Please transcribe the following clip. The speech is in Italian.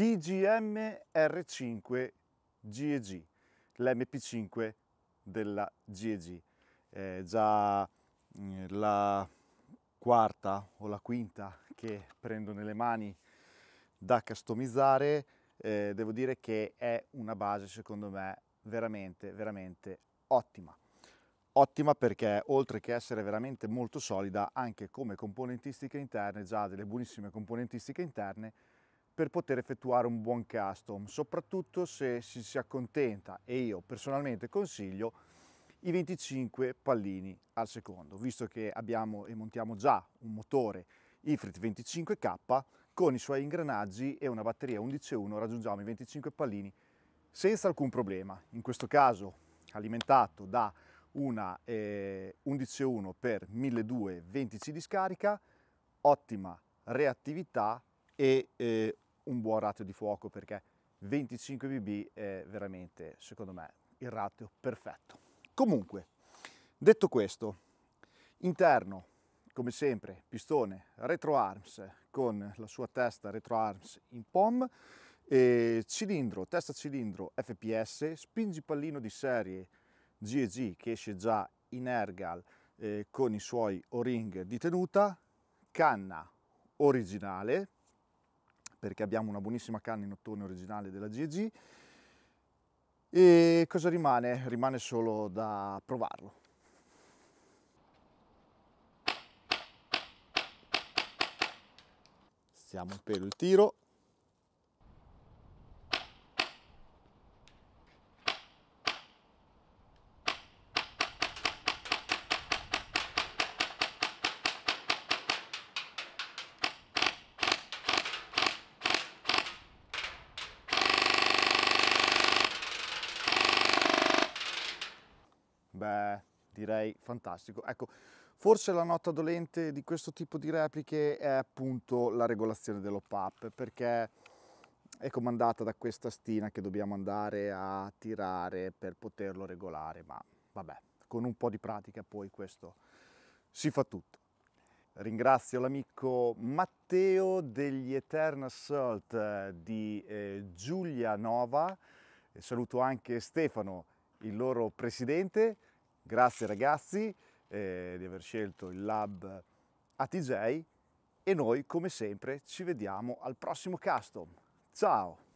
TGM R5 GEG, l'MP5 della GEG. È già mm, la quarta o la quinta che prendo nelle mani da customizzare. Eh, devo dire che è una base secondo me veramente veramente ottima ottima perché oltre che essere veramente molto solida anche come componentistica interna già delle buonissime componentistiche interne per poter effettuare un buon custom, soprattutto se si, si accontenta, e io personalmente consiglio, i 25 pallini al secondo, visto che abbiamo e montiamo già un motore Ifrit 25K con i suoi ingranaggi e una batteria 11.1 raggiungiamo i 25 pallini senza alcun problema, in questo caso alimentato da una eh, 11.1 per 1220 di scarica, ottima reattività e eh, un buon ratio di fuoco perché 25 bb è veramente secondo me il ratio perfetto comunque detto questo interno come sempre pistone retro arms con la sua testa retro arms in pom e cilindro testa cilindro fps spingipallino di serie GEG che esce già in ergal eh, con i suoi o-ring di tenuta canna originale perché abbiamo una buonissima canna in ottone originale della GG e cosa rimane? Rimane solo da provarlo. Stiamo per il tiro, Beh, direi fantastico. Ecco, forse la nota dolente di questo tipo di repliche è appunto la regolazione dell'op-up, perché è comandata da questa stina che dobbiamo andare a tirare per poterlo regolare, ma vabbè, con un po' di pratica poi questo si fa tutto. Ringrazio l'amico Matteo degli Eternal Salt eh, di eh, Giulia Nova, saluto anche Stefano, il loro presidente, Grazie ragazzi eh, di aver scelto il Lab ATJ e noi come sempre ci vediamo al prossimo custom. Ciao!